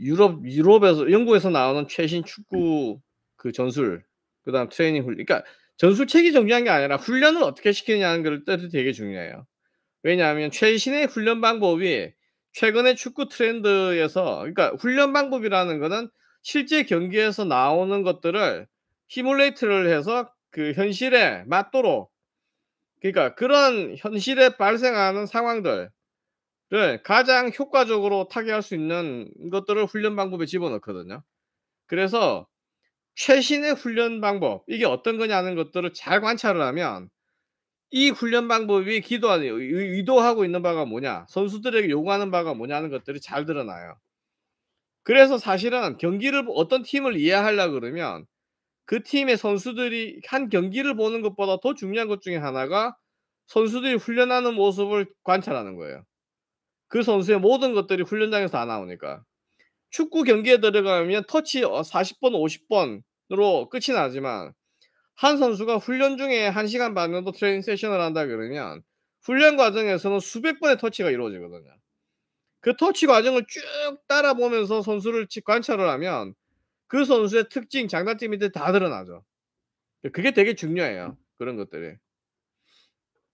유럽 유럽에서 영국에서 나오는 최신 축구 그 전술 그다음 트레이닝 훈련 그러니까 전술책이 중요한 게 아니라 훈련을 어떻게 시키느냐는 걸 때도 되게 중요해요. 왜냐하면 최신의 훈련 방법이 최근의 축구 트렌드에서 그러니까 훈련 방법이라는 거는 실제 경기에서 나오는 것들을 히뮬레이트를 해서 그 현실에 맞도록 그러니까 그런 현실에 발생하는 상황들 를 가장 효과적으로 타개할 수 있는 것들을 훈련 방법에 집어넣거든요. 그래서 최신의 훈련 방법, 이게 어떤 거냐는 것들을 잘 관찰을 하면 이 훈련 방법이 기도하는, 의도하고 있는 바가 뭐냐, 선수들에게 요구하는 바가 뭐냐는 것들이 잘 드러나요. 그래서 사실은 경기를, 어떤 팀을 이해하려 그러면 그 팀의 선수들이 한 경기를 보는 것보다 더 중요한 것 중에 하나가 선수들이 훈련하는 모습을 관찰하는 거예요. 그 선수의 모든 것들이 훈련장에서 안 나오니까. 축구 경기에 들어가면 터치 40번, 어, 50번으로 끝이 나지만 한 선수가 훈련 중에 1시간 반 정도 트레이닝 세션을 한다 그러면 훈련 과정에서는 수백 번의 터치가 이루어지거든요. 그 터치 과정을 쭉 따라보면서 선수를 관찰을 하면 그 선수의 특징, 장단점이 다 드러나죠. 그게 되게 중요해요. 그런 것들이.